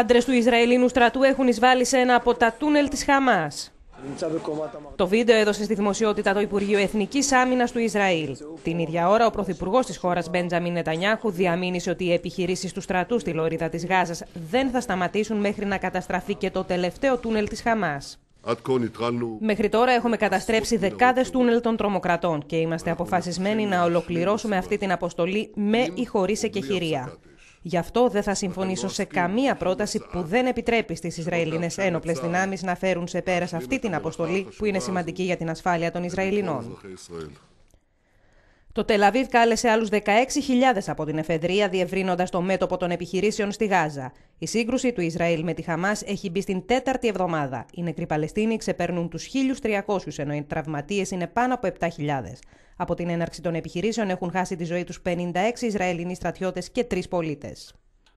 Άντρες του Ισραηλινού στρατού έχουν εισβάλει σε ένα από τα τούνελ της Χαμάς. Το βίντεο έδωσε στη δημοσιότητα το Υπουργείο Εθνικής Άμυνας του Ισραήλ. Την ίδια ώρα, ο Πρωθυπουργός της χώρας Μπέντζαμιν Νετανιάχου διαμήνυσε ότι οι επιχειρήσεις του στρατού στη λωρίδα της Γάζας δεν θα σταματήσουν μέχρι να καταστραφεί και το τελευταίο τούνελ της Χαμάς. Μέχρι τώρα έχουμε καταστρέψει δεκάδες τούνελ των τρομοκρατών και είμαστε αποφασισμένοι να ολοκληρώσουμε αυτή την αποστολή με ή χωρίς εκεχηρία. Γι' αυτό δεν θα συμφωνήσω σε καμία πρόταση που δεν επιτρέπει στις Ισραηλινέ ένοπλες δυνάμεις να φέρουν σε πέρα αυτή την αποστολή που είναι σημαντική για την ασφάλεια των Ισραηλινών. Το Τελαβίβ κάλεσε άλλους 16.000 από την εφεδρεία, διευρύνοντας το μέτωπο των επιχειρήσεων στη Γάζα. Η σύγκρουση του Ισραήλ με τη Χαμάς έχει μπει στην τέταρτη εβδομάδα. Οι νεκροί Παλαιστίνοι ξεπέρνουν τους 1.300, ενώ οι τραυματίες είναι πάνω από 7.000. Από την έναρξη των επιχειρήσεων έχουν χάσει τη ζωή τους 56 Ισραηλινοί στρατιώτες και 3 πολίτε.